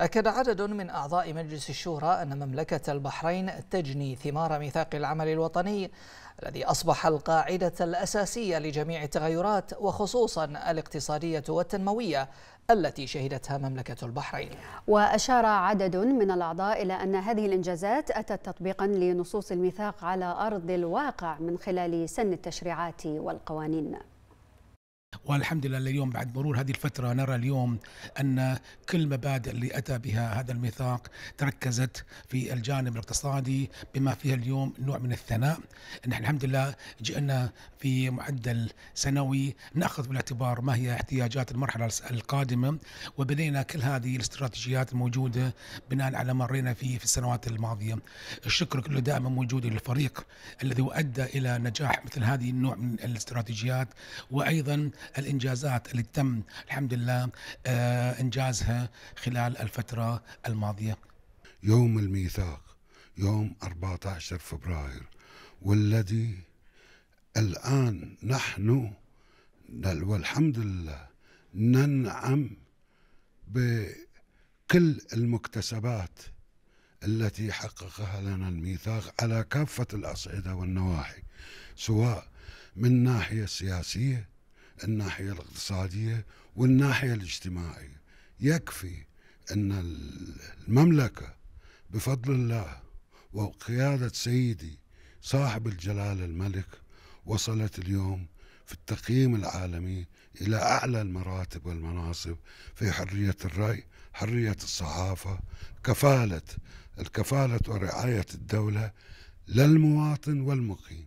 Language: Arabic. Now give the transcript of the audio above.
أكد عدد من أعضاء مجلس الشورى أن مملكة البحرين تجني ثمار ميثاق العمل الوطني الذي أصبح القاعدة الأساسية لجميع التغيرات وخصوصا الاقتصادية والتنموية التي شهدتها مملكة البحرين وأشار عدد من الأعضاء إلى أن هذه الإنجازات أتت تطبيقا لنصوص الميثاق على أرض الواقع من خلال سن التشريعات والقوانين والحمد لله اليوم بعد مرور هذه الفترة نرى اليوم أن كل المبادئ اللي أتى بها هذا الميثاق تركزت في الجانب الاقتصادي بما فيها اليوم نوع من الثناء نحن الحمد لله جئنا في معدل سنوي نأخذ بالاعتبار ما هي احتياجات المرحلة القادمة وبنينا كل هذه الاستراتيجيات الموجودة بناء على ما مرينا فيه في السنوات الماضية الشكر كله دائما موجود للفريق الذي أدى إلى نجاح مثل هذه النوع من الاستراتيجيات وأيضا الإنجازات اللي تم الحمد لله آه، إنجازها خلال الفترة الماضية يوم الميثاق يوم 14 فبراير والذي الآن نحن والحمد لله ننعم بكل المكتسبات التي حققها لنا الميثاق على كافة الأصعدة والنواحي سواء من ناحية سياسية الناحية الاقتصادية والناحية الاجتماعية يكفي أن المملكة بفضل الله وقيادة سيدي صاحب الجلالة الملك وصلت اليوم في التقييم العالمي إلى أعلى المراتب والمناصب في حرية الرأي حرية الصحافة كفالة الكفالة ورعاية الدولة للمواطن والمقيم